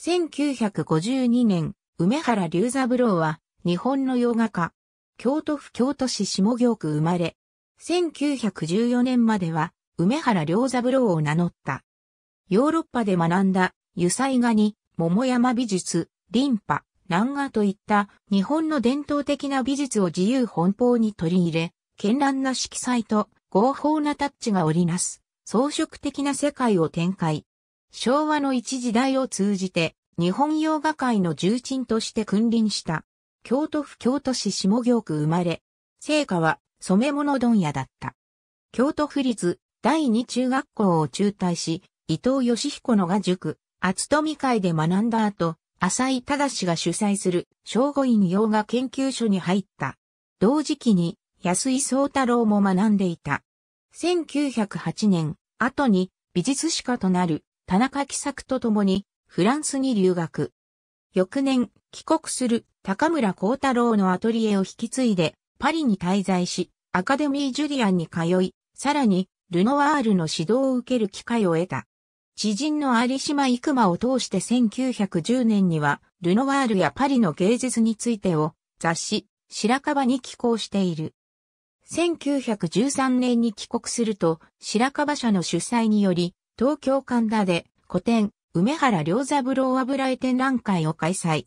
1952年、梅原龍三郎は、日本の洋画家。京都府京都市下京区生まれ。1914年までは、梅原龍三郎を名乗った。ヨーロッパで学んだ、油彩画に、桃山美術、リンパ、南画といった日本の伝統的な美術を自由奔放に取り入れ、絢爛な色彩と合法なタッチが織りなす、装飾的な世界を展開。昭和の一時代を通じて、日本洋画界の重鎮として君臨した。京都府京都市下京区生まれ、聖火は染物問屋だった。京都府立第二中学校を中退し、伊藤義彦のが塾、厚富会で学んだ後、浅井忠が主催する昭和院洋画研究所に入った。同時期に安井宗太郎も学んでいた。1908年、後に美術史家となる田中喜作と共にフランスに留学。翌年、帰国する高村光太郎のアトリエを引き継いでパリに滞在し、アカデミー・ジュリアンに通い、さらに、ルノワールの指導を受ける機会を得た。知人の有島育馬を通して1910年には、ルノワールやパリの芸術についてを雑誌、白樺に寄稿している。1913年に帰国すると、白樺社の主催により、東京神田で古典、梅原良三郎油絵展覧会を開催。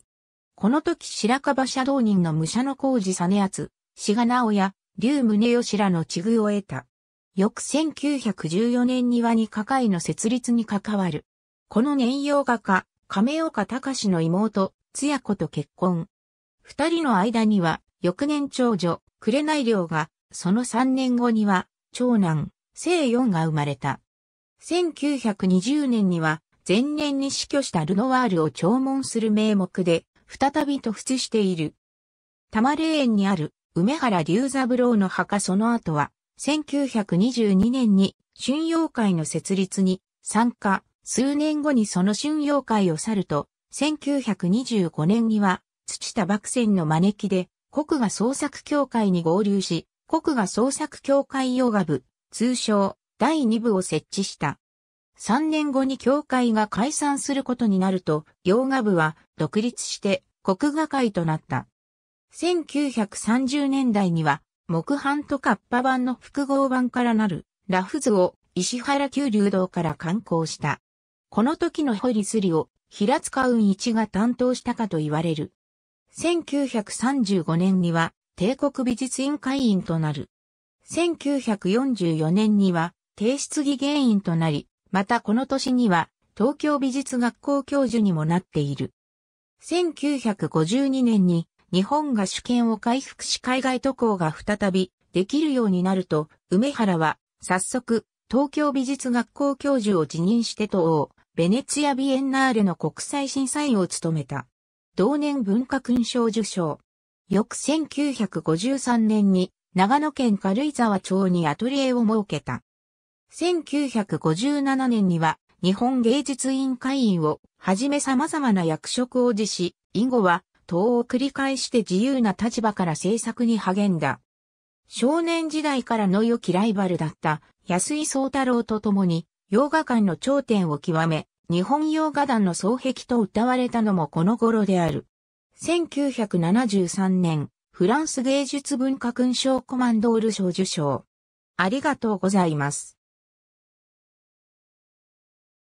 この時白樺社道人の武者の工事実厚、志賀直也、竜宗義らの地遇を得た。翌1914年には二会の設立に関わる。この年洋画家、亀岡隆の妹、つや子と結婚。二人の間には、翌年長女、紅良が、その三年後には、長男、聖四が生まれた。1920年には前年に死去したルノワールを弔問する名目で再び突出している。多摩霊園にある梅原龍三郎の墓その後は1922年に春陽会の設立に参加、数年後にその春陽会を去ると、1925年には土田幕泉の招きで国画創作協会に合流し、国画創作協会ヨガ部、通称第2部を設置した。3年後に教会が解散することになると、洋画部は独立して国画会となった。1930年代には、木版とカッパ版の複合版からなるラフ図を石原旧流堂から刊行した。この時のホリスリを平塚運一が担当したかと言われる。1935年には帝国美術院会員となる。1944年には提出議原因となり、またこの年には東京美術学校教授にもなっている。1952年に日本が主権を回復し海外渡航が再びできるようになると、梅原は早速東京美術学校教授を辞任して東欧、ベネツィア・ビエンナーレの国際審査員を務めた。同年文化勲章受賞。翌1953年に長野県軽井沢町にアトリエを設けた。1957年には日本芸術委員会員をはじめ様々な役職を辞し、以後は党を繰り返して自由な立場から制作に励んだ。少年時代からの良きライバルだった安井宗太郎と共に洋画館の頂点を極め、日本洋画団の双璧と歌われたのもこの頃である。1973年、フランス芸術文化勲章コマンドール賞受賞。ありがとうございます。